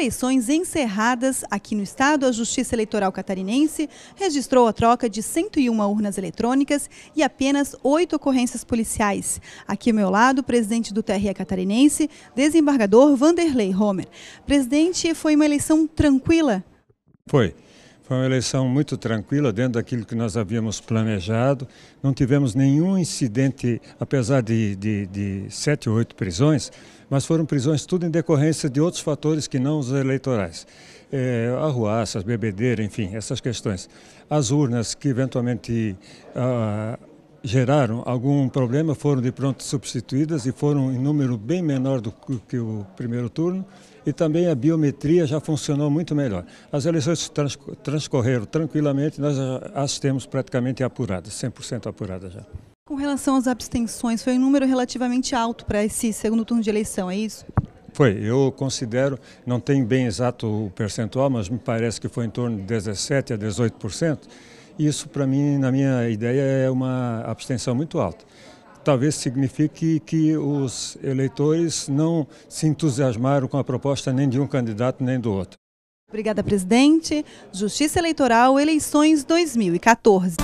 eleições encerradas aqui no Estado, a Justiça Eleitoral Catarinense registrou a troca de 101 urnas eletrônicas e apenas oito ocorrências policiais. Aqui ao meu lado, o presidente do TRE Catarinense, desembargador Vanderlei Homer. Presidente, foi uma eleição tranquila? Foi. Foi uma eleição muito tranquila, dentro daquilo que nós havíamos planejado. Não tivemos nenhum incidente, apesar de, de, de sete ou oito prisões, mas foram prisões tudo em decorrência de outros fatores que não os eleitorais. É, eh, arruaças, bebedeira, enfim, essas questões. As urnas que eventualmente ah, geraram algum problema foram de pronto substituídas e foram em número bem menor do que o primeiro turno e também a biometria já funcionou muito melhor. As eleições transcorreram tranquilamente, nós as temos praticamente apuradas, 100% apuradas já. Com relação às abstenções, foi um número relativamente alto para esse segundo turno de eleição, é isso? Foi, eu considero, não tem bem exato o percentual, mas me parece que foi em torno de 17 a 18%. Isso, para mim, na minha ideia, é uma abstenção muito alta. Talvez signifique que os eleitores não se entusiasmaram com a proposta nem de um candidato nem do outro. Obrigada, presidente. Justiça Eleitoral, eleições 2014.